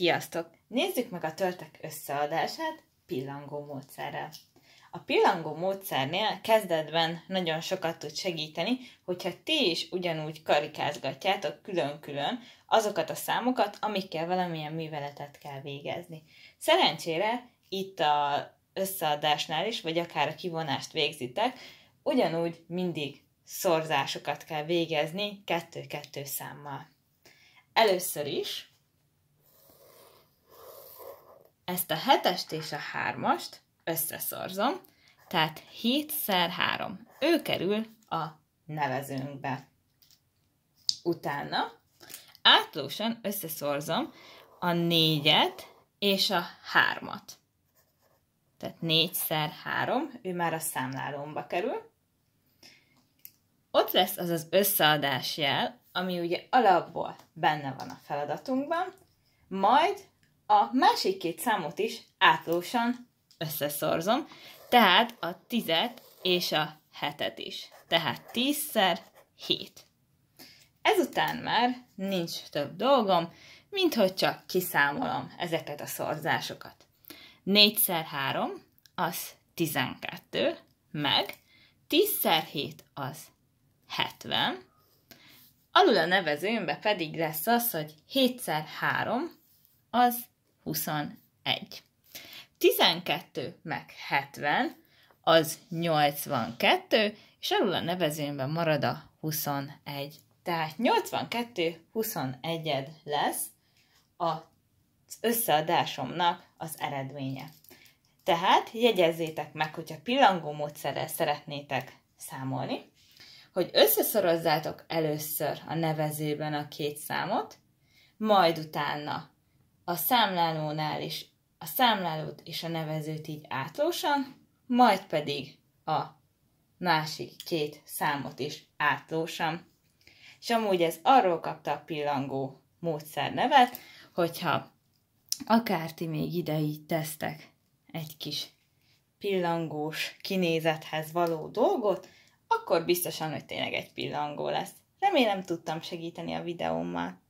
Sziasztok! Nézzük meg a törtek összeadását pillangó módszerrel. A pillangó módszernél kezdetben nagyon sokat tud segíteni, hogyha ti is ugyanúgy karikázgatjátok külön-külön azokat a számokat, amikkel valamilyen műveletet kell végezni. Szerencsére itt a összeadásnál is, vagy akár a kivonást végzitek, ugyanúgy mindig szorzásokat kell végezni kettő-kettő számmal. Először is ezt a hetest és a hármast összeszorzom, tehát 7 x 3. Ő kerül a nevezőnkbe. Utána átlósan összeszorzom a négyet és a hármat. Tehát 4 x 3, ő már a számlálomba kerül. Ott lesz az az összeadás jel, ami ugye alapból benne van a feladatunkban, majd a másik két számot is átlósan összeszorzom, tehát a tizet és a hetet is. Tehát tízszer hét. Ezután már nincs több dolgom, mint hogy csak kiszámolom ezeket a szorzásokat. 4x3 az 12, meg 10x7 az 70, alul a nevezőmbe pedig lesz az, hogy 7x3 az 21. 12 meg 70 az 82, és alul a nevezőmben marad a 21. Tehát 82 21 lesz az összeadásomnak az eredménye. Tehát jegyezzétek meg, hogyha pillangó módszerrel szeretnétek számolni, hogy összeszorozzátok először a nevezőben a két számot, majd utána a számlálónál is a számlálót és a nevezőt így átlósan, majd pedig a másik két számot is átlósan. És amúgy ez arról kapta a pillangó módszer nevet, hogyha akár ti még idei tesztek egy kis pillangós kinézethez való dolgot, akkor biztosan, hogy tényleg egy pillangó lesz. Remélem tudtam segíteni a videómmal.